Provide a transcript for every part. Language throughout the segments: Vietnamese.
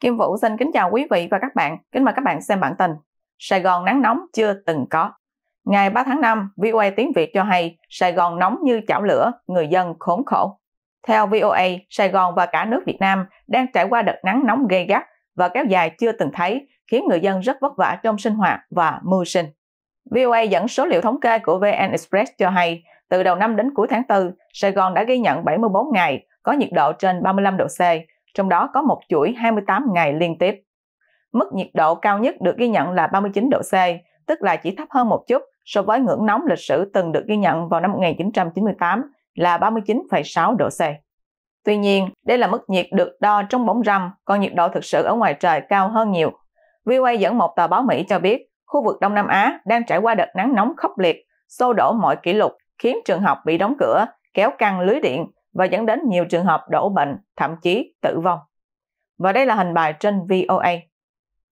Kim Vũ xin kính chào quý vị và các bạn. Kính mời các bạn xem bản tin Sài Gòn nắng nóng chưa từng có. Ngày 3 tháng 5, VOA tiếng Việt cho hay Sài Gòn nóng như chảo lửa, người dân khốn khổ. Theo VOA, Sài Gòn và cả nước Việt Nam đang trải qua đợt nắng nóng gây gắt và kéo dài chưa từng thấy, khiến người dân rất vất vả trong sinh hoạt và mưu sinh. VOA dẫn số liệu thống kê của VN Express cho hay, từ đầu năm đến cuối tháng 4, Sài Gòn đã ghi nhận 74 ngày có nhiệt độ trên 35 độ C, trong đó có một chuỗi 28 ngày liên tiếp. Mức nhiệt độ cao nhất được ghi nhận là 39 độ C, tức là chỉ thấp hơn một chút so với ngưỡng nóng lịch sử từng được ghi nhận vào năm 1998 là 39,6 độ C. Tuy nhiên, đây là mức nhiệt được đo trong bóng râm, còn nhiệt độ thực sự ở ngoài trời cao hơn nhiều. VOA dẫn một tờ báo Mỹ cho biết, khu vực Đông Nam Á đang trải qua đợt nắng nóng khốc liệt, xô đổ mọi kỷ lục, khiến trường học bị đóng cửa, kéo căng lưới điện, và dẫn đến nhiều trường hợp đổ bệnh, thậm chí tử vong. Và đây là hình bài trên VOA.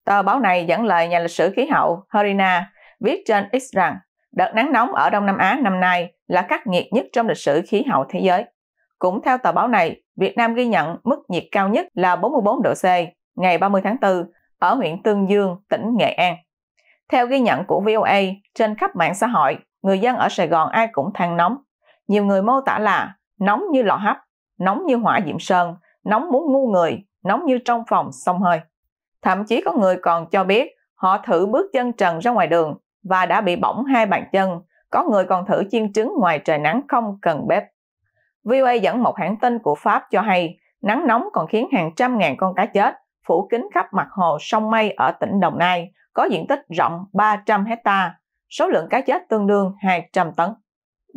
Tờ báo này dẫn lời nhà lịch sử khí hậu Harina viết trên X rằng đợt nắng nóng ở Đông Nam Á năm nay là khắc nghiệt nhất trong lịch sử khí hậu thế giới. Cũng theo tờ báo này, Việt Nam ghi nhận mức nhiệt cao nhất là 44 độ C ngày 30 tháng 4 ở huyện Tương Dương, tỉnh Nghệ An. Theo ghi nhận của VOA, trên khắp mạng xã hội, người dân ở Sài Gòn ai cũng than nóng. Nhiều người mô tả là nóng như lò hấp, nóng như hỏa diệm sơn, nóng muốn ngu người, nóng như trong phòng sông hơi. Thậm chí có người còn cho biết họ thử bước chân trần ra ngoài đường và đã bị bỏng hai bàn chân, có người còn thử chiên trứng ngoài trời nắng không cần bếp. VOA dẫn một hãng tin của Pháp cho hay nắng nóng còn khiến hàng trăm ngàn con cá chết, phủ kín khắp mặt hồ sông Mây ở tỉnh Đồng Nai, có diện tích rộng 300 hecta, số lượng cá chết tương đương 200 tấn.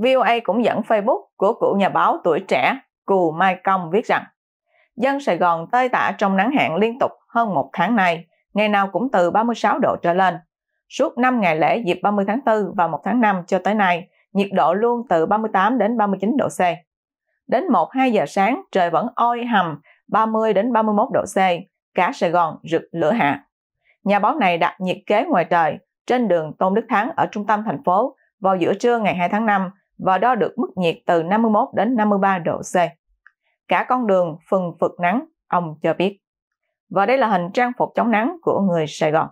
VOA cũng dẫn Facebook của cựu nhà báo tuổi trẻ Cù Mai Công viết rằng Dân Sài Gòn tơi tả trong nắng hạn liên tục hơn một tháng nay, ngày nào cũng từ 36 độ trở lên. Suốt 5 ngày lễ dịp 30 tháng 4 và 1 tháng 5 cho tới nay, nhiệt độ luôn từ 38 đến 39 độ C. Đến 1-2 giờ sáng, trời vẫn oi hầm 30 đến 31 độ C, cả Sài Gòn rực lửa hạ. Nhà báo này đặt nhiệt kế ngoài trời trên đường Tôn Đức Thắng ở trung tâm thành phố vào giữa trưa ngày 2 tháng 5 và đo được mức nhiệt từ 51 đến 53 độ C. Cả con đường phần phật nắng, ông cho biết. Và đây là hình trang phục chống nắng của người Sài Gòn.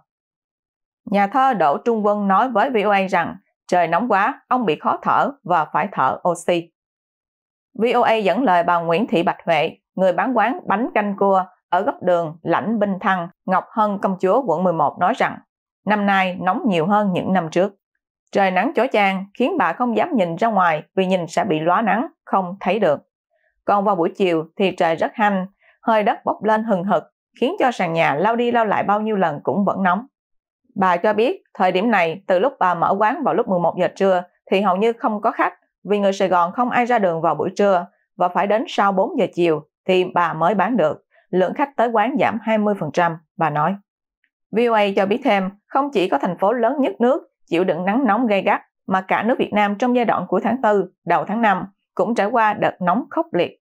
Nhà thơ Đỗ Trung Vân nói với VOA rằng trời nóng quá, ông bị khó thở và phải thở oxy. VOA dẫn lời bà Nguyễn Thị Bạch Huệ, người bán quán bánh canh cua ở góc đường Lãnh Binh Thăng, Ngọc Hân Công Chúa, quận 11 nói rằng năm nay nóng nhiều hơn những năm trước. Trời nắng chói chang khiến bà không dám nhìn ra ngoài vì nhìn sẽ bị lóa nắng, không thấy được. Còn vào buổi chiều thì trời rất hanh, hơi đất bốc lên hừng hực, khiến cho sàn nhà lao đi lao lại bao nhiêu lần cũng vẫn nóng. Bà cho biết thời điểm này từ lúc bà mở quán vào lúc 11 giờ trưa thì hầu như không có khách vì người Sài Gòn không ai ra đường vào buổi trưa và phải đến sau 4 giờ chiều thì bà mới bán được. Lượng khách tới quán giảm 20%, bà nói. VOA cho biết thêm, không chỉ có thành phố lớn nhất nước chịu đựng nắng nóng gay gắt mà cả nước Việt Nam trong giai đoạn cuối tháng 4, đầu tháng 5 cũng trải qua đợt nóng khốc liệt.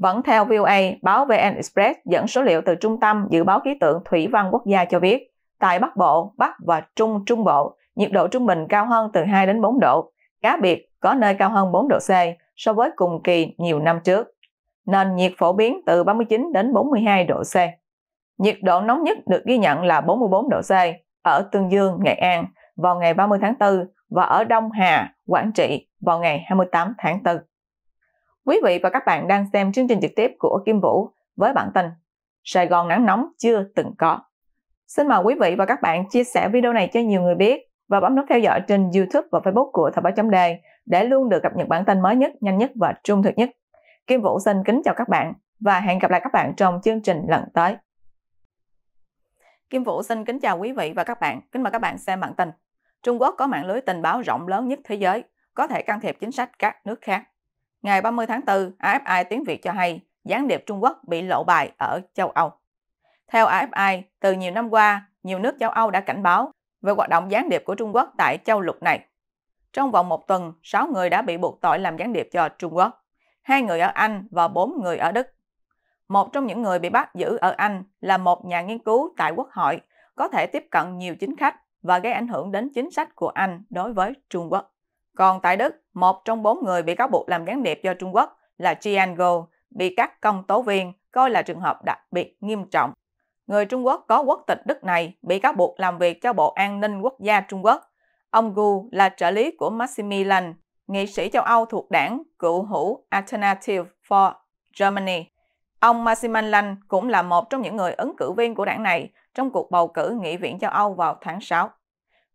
Vẫn theo VOA, báo VN Express dẫn số liệu từ Trung tâm Dự báo Khí tượng Thủy văn Quốc gia cho biết, tại Bắc Bộ, Bắc và Trung Trung Bộ, nhiệt độ trung bình cao hơn từ 2 đến 4 độ, cá biệt có nơi cao hơn 4 độ C so với cùng kỳ nhiều năm trước. Nền nhiệt phổ biến từ 39 đến 42 độ C. Nhiệt độ nóng nhất được ghi nhận là 44 độ C ở Tương Dương, Nghệ An vào ngày 30 tháng 4 và ở Đông Hà, Quảng Trị vào ngày 28 tháng 4. Quý vị và các bạn đang xem chương trình trực tiếp của Kim Vũ với bản tin Sài Gòn nắng nóng chưa từng có. Xin mời quý vị và các bạn chia sẻ video này cho nhiều người biết và bấm nút theo dõi trên YouTube và Facebook của Thời báo chấm đề để luôn được cập nhật bản tin mới nhất, nhanh nhất và trung thực nhất. Kim Vũ xin kính chào các bạn và hẹn gặp lại các bạn trong chương trình lần tới. Kim Vũ xin kính chào quý vị và các bạn. Kính mời các bạn xem bản tin. Trung Quốc có mạng lưới tình báo rộng lớn nhất thế giới, có thể can thiệp chính sách các nước khác. Ngày 30 tháng 4, AFI tiếng Việt cho hay gián điệp Trung Quốc bị lộ bài ở châu Âu. Theo AFI, từ nhiều năm qua, nhiều nước châu Âu đã cảnh báo về hoạt động gián điệp của Trung Quốc tại châu lục này. Trong vòng một tuần, 6 người đã bị buộc tội làm gián điệp cho Trung Quốc, hai người ở Anh và 4 người ở Đức. Một trong những người bị bắt giữ ở Anh là một nhà nghiên cứu tại Quốc hội, có thể tiếp cận nhiều chính khách và gây ảnh hưởng đến chính sách của Anh đối với Trung Quốc. Còn tại Đức, một trong bốn người bị cáo buộc làm gián điệp cho Trung Quốc là Chiango bị các công tố viên coi là trường hợp đặc biệt nghiêm trọng. Người Trung Quốc có quốc tịch Đức này bị cáo buộc làm việc cho Bộ An ninh Quốc gia Trung Quốc. Ông Gu là trợ lý của Maximilian, nghị sĩ châu Âu thuộc đảng cựu hữu Alternative for Germany. Ông Maximilian cũng là một trong những người ứng cử viên của đảng này trong cuộc bầu cử nghị viện châu Âu vào tháng 6.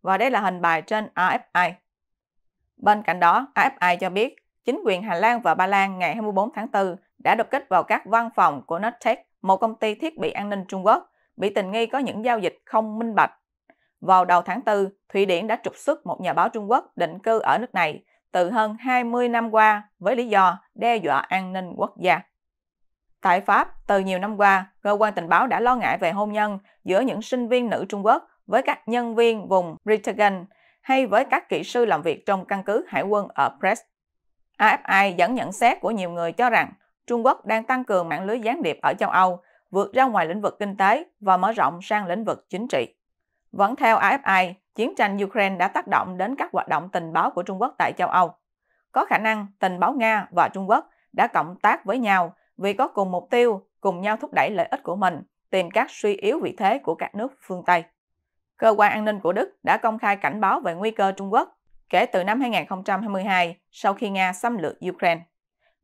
Và đây là hình bài trên AFI. Bên cạnh đó, AFI cho biết chính quyền Hà Lan và Ba Lan ngày 24 tháng 4 đã đột kích vào các văn phòng của Notech, một công ty thiết bị an ninh Trung Quốc, bị tình nghi có những giao dịch không minh bạch. Vào đầu tháng 4, Thụy Điển đã trục xuất một nhà báo Trung Quốc định cư ở nước này từ hơn 20 năm qua với lý do đe dọa an ninh quốc gia. Tại Pháp, từ nhiều năm qua, cơ quan tình báo đã lo ngại về hôn nhân giữa những sinh viên nữ Trung Quốc với các nhân viên vùng Ritagan hay với các kỹ sư làm việc trong căn cứ hải quân ở Brest. AFI dẫn nhận xét của nhiều người cho rằng Trung Quốc đang tăng cường mạng lưới gián điệp ở châu Âu, vượt ra ngoài lĩnh vực kinh tế và mở rộng sang lĩnh vực chính trị. Vẫn theo AFI, chiến tranh Ukraine đã tác động đến các hoạt động tình báo của Trung Quốc tại châu Âu. Có khả năng tình báo Nga và Trung Quốc đã cộng tác với nhau vì có cùng mục tiêu, cùng nhau thúc đẩy lợi ích của mình, tìm các suy yếu vị thế của các nước phương Tây. Cơ quan an ninh của Đức đã công khai cảnh báo về nguy cơ Trung Quốc kể từ năm 2022 sau khi Nga xâm lược Ukraine.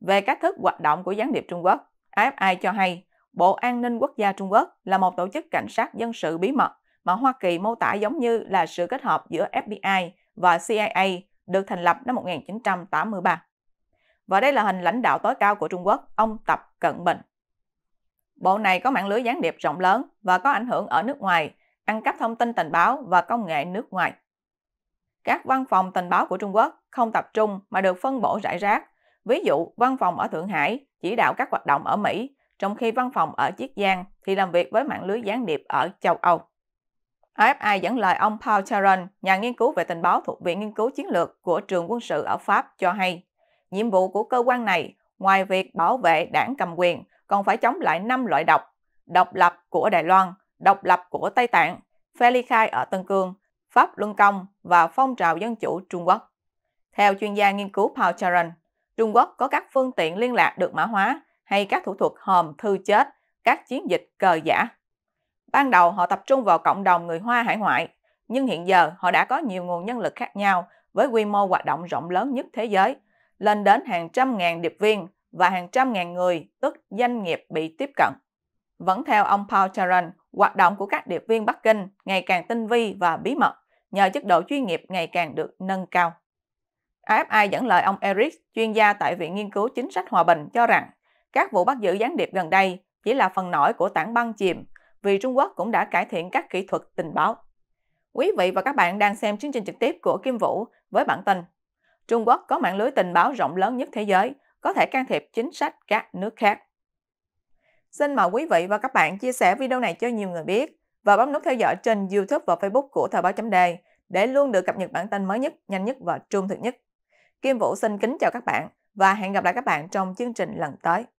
Về cách thức hoạt động của gián điệp Trung Quốc, AFI cho hay Bộ An ninh Quốc gia Trung Quốc là một tổ chức cảnh sát dân sự bí mật mà Hoa Kỳ mô tả giống như là sự kết hợp giữa FBI và CIA được thành lập năm 1983. Và đây là hình lãnh đạo tối cao của Trung Quốc, ông Tập Cận Bình. Bộ này có mạng lưới gián điệp rộng lớn và có ảnh hưởng ở nước ngoài, ăn cắp thông tin tình báo và công nghệ nước ngoài. Các văn phòng tình báo của Trung Quốc không tập trung mà được phân bổ rải rác. Ví dụ, văn phòng ở Thượng Hải chỉ đạo các hoạt động ở Mỹ, trong khi văn phòng ở Chiết Giang thì làm việc với mạng lưới gián điệp ở châu Âu. AFI dẫn lời ông Paul Charon, nhà nghiên cứu về tình báo thuộc Viện Nghiên cứu Chiến lược của Trường Quân sự ở Pháp cho hay, Nhiệm vụ của cơ quan này, ngoài việc bảo vệ đảng cầm quyền, còn phải chống lại 5 loại độc, độc lập của Đài Loan, độc lập của Tây Tạng, phe ly khai ở Tân Cương, Pháp Luân Công và phong trào dân chủ Trung Quốc. Theo chuyên gia nghiên cứu Paul Charon, Trung Quốc có các phương tiện liên lạc được mã hóa hay các thủ thuật hòm thư chết, các chiến dịch cờ giả. Ban đầu họ tập trung vào cộng đồng người Hoa hải ngoại, nhưng hiện giờ họ đã có nhiều nguồn nhân lực khác nhau với quy mô hoạt động rộng lớn nhất thế giới lên đến hàng trăm ngàn điệp viên và hàng trăm ngàn người, tức doanh nghiệp bị tiếp cận. Vẫn theo ông Paul Charon, hoạt động của các điệp viên Bắc Kinh ngày càng tinh vi và bí mật nhờ chức độ chuyên nghiệp ngày càng được nâng cao. AFI dẫn lời ông Eric, chuyên gia tại Viện Nghiên cứu Chính sách Hòa bình cho rằng các vụ bắt giữ gián điệp gần đây chỉ là phần nổi của tảng băng chìm vì Trung Quốc cũng đã cải thiện các kỹ thuật tình báo. Quý vị và các bạn đang xem chương trình trực tiếp của Kim Vũ với bản tin Trung Quốc có mạng lưới tình báo rộng lớn nhất thế giới, có thể can thiệp chính sách các nước khác. Xin mời quý vị và các bạn chia sẻ video này cho nhiều người biết và bấm nút theo dõi trên YouTube và Facebook của Thời báo chấm đề để luôn được cập nhật bản tin mới nhất, nhanh nhất và trung thực nhất. Kim Vũ xin kính chào các bạn và hẹn gặp lại các bạn trong chương trình lần tới.